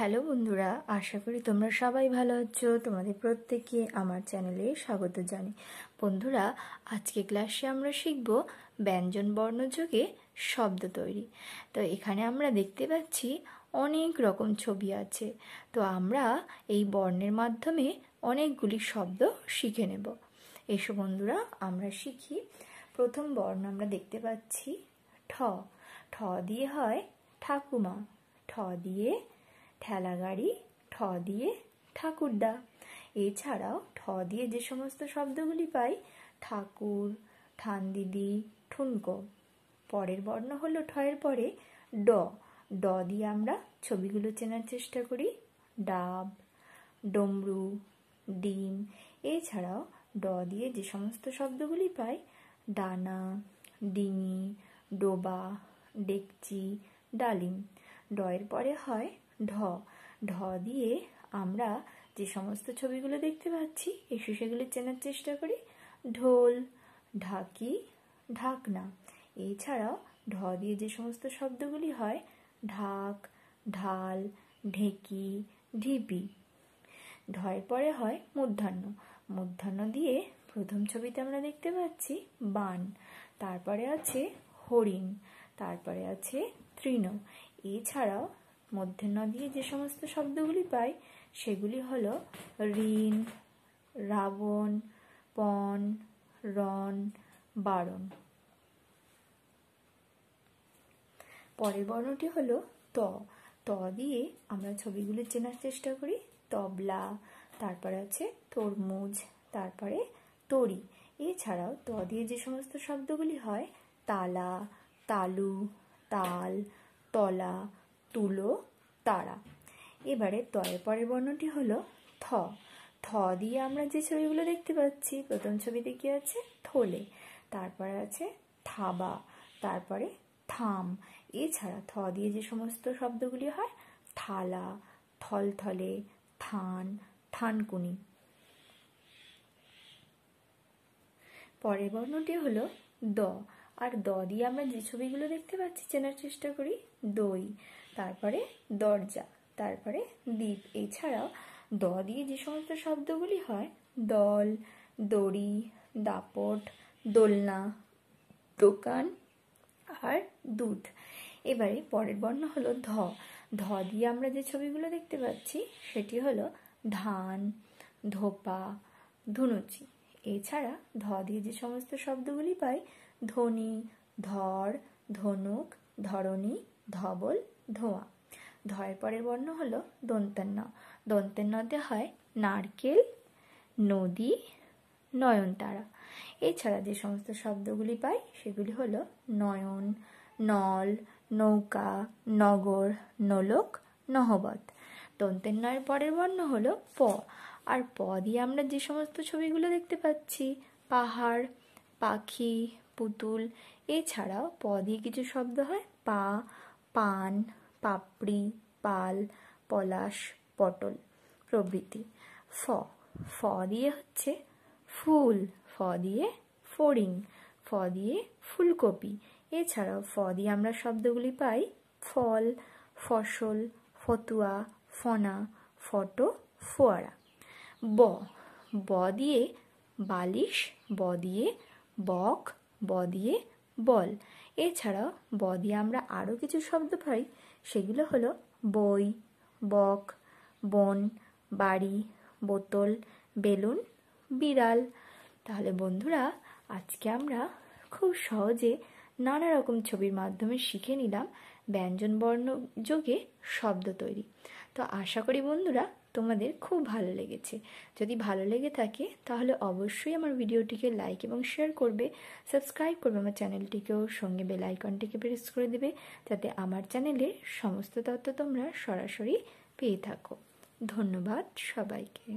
hello বন্ধুরা আশা করি তোমরা সবাই ভালো আছো তোমাদের প্রত্যেকে আমার চ্যানেলে স্বাগত জানি বন্ধুরা আজকে ক্লাসে আমরা শিখব ব্যঞ্জন বর্ণযোগে শব্দ তৈরি তো এখানে আমরা দেখতে পাচ্ছি অনেক রকম ছবি আছে তো আমরা এই বর্ণের মাধ্যমে অনেকগুলি শব্দ শিখে নেব এসো বন্ধুরা আমরা শিখি প্রথম বর্ণ আমরা দেখতে পাচ্ছি ঠ ঠ দিয়ে হয় ঠাকুমা ঠ দিয়ে ঠেলা গাড়ি ঠ দিয়ে ঠাকুরদা এছাড়াও ঠ দিয়ে যে সমস্ত শব্দগুলি পাই ঠাকুর ঠান দিদি ঠুনকো পরের বর্ণ হলো ঠয়ের পরে ড ড দিয়ে আমরা ছবিগুলো চেনার চেষ্টা করি ডাব ডমরু ডিম এছাড়াও ড দিয়ে যে সমস্ত শব্দগুলি পাই ডানা ডিঙি ডোবা ডেকচি ডালিম ডয়ের পরে হয় ঢ ঢ দিয়ে আমরা যে সমস্ত ছবিগুলো দেখতে পাচ্ছি একটু সেগুলো চেনার চেষ্টা করি ঢোল ঢাকি ঢাকনা এছাড়াও ঢ দিয়ে যে সমস্ত শব্দগুলি হয় ঢাক ঢাল ঢেকি ঢিপি ঢয়ের পরে হয় মূর্ধন্য মূর্ধন্য দিয়ে প্রথম ছবিতে আমরা দেখতে পাচ্ছি বান তারপরে আছে হরিণ তারপরে আছে তৃণ এছাড়াও মধ্য ন যে সমস্ত শব্দগুলি পাই সেগুলি হল ঋণ রাবণ পণ রণ বারণ পরের বর্ণটি হল ত ত দিয়ে আমরা ছবিগুলি চেনার চেষ্টা করি তবলা তারপরে আছে তরমুজ তারপরে তরি এছাড়াও ত দিয়ে যে সমস্ত শব্দগুলি হয় তালা তালু তাল তলা তুলো তারা এবারে তয়ের পরের বর্ণটি হলো থ থ দিয়ে আমরা যে ছবিগুলো দেখতে পাচ্ছি প্রথম ছবিতে কি আছে থলে তারপরে আছে থাবা তারপরে থাম এছাড়া থ দিয়ে যে সমস্ত শব্দগুলি হয় থালা থলথলে থান থানকুনি পরের বর্ণটি হলো দ আর দ দিয়ে আমরা যে ছবিগুলো দেখতে পাচ্ছি চেনার চেষ্টা করি দই তারপরে দরজা তারপরে দ্বীপ এছাড়াও দ দিয়ে যে সমস্ত শব্দগুলি হয় দল দড়ি দাপট দোলনা দোকান আর দুধ এবারে পরের বর্ণ হলো ধ ধ দিয়ে আমরা যে ছবিগুলো দেখতে পাচ্ছি সেটি হলো ধান ধোপা ধুনুচি এছাড়া ধ দিয়ে যে সমস্ত শব্দগুলি পাই ধনী ধর ধনুক ধরণী ধবল ধোঁয়া ধয়ের পরের বর্ণ হল দন্তেন্ন দন্তেন্নতে হয় নারকেল নদী নয়নতারা এছাড়া যে সমস্ত শব্দগুলি পাই সেগুলি হল নয়ন নল নৌকা নগর নলক নহবত দন্তের নয়ের পরের বর্ণ হল প আর প দিয়ে আমরা যে সমস্ত ছবিগুলো দেখতে পাচ্ছি পাহাড় পাখি পুতুল এছাড়াও প দিয়ে কিছু শব্দ হয় পা পান পাপড়ি পাল পলাশ পটল প্রভৃতি ফ ফ দিয়ে হচ্ছে ফুল ফ দিয়ে ফড়িং ফ দিয়ে ফুলকপি এছাড়াও ফ দিয়ে আমরা শব্দগুলি পাই ফল ফসল ফতুয়া ফনা ফটো ফোয়ারা ব ব দিয়ে বালিশ ব দিয়ে বক ব দিয়ে বল এছাড়াও ব দিয়ে আমরা আরও কিছু শব্দ পাই সেগুলো হলো বই বক বন বাড়ি বোতল বেলুন বিড়াল তাহলে বন্ধুরা আজকে আমরা খুব সহজে নানা রকম ছবির মাধ্যমে শিখে নিলাম ব্যঞ্জন বর্ণ যোগে শব্দ তৈরি তো আশা করি বন্ধুরা তোমাদের খুব ভালো লেগেছে যদি ভালো লেগে থাকে তাহলে অবশ্যই আমার ভিডিওটিকে লাইক এবং শেয়ার করবে সাবস্ক্রাইব করবে আমার চ্যানেলটিকেও সঙ্গে বেল আইকনটিকে প্রেস করে দেবে যাতে আমার চ্যানেলে সমস্ত তথ্য তোমরা সরাসরি পেয়ে থাকো ধন্যবাদ সবাইকে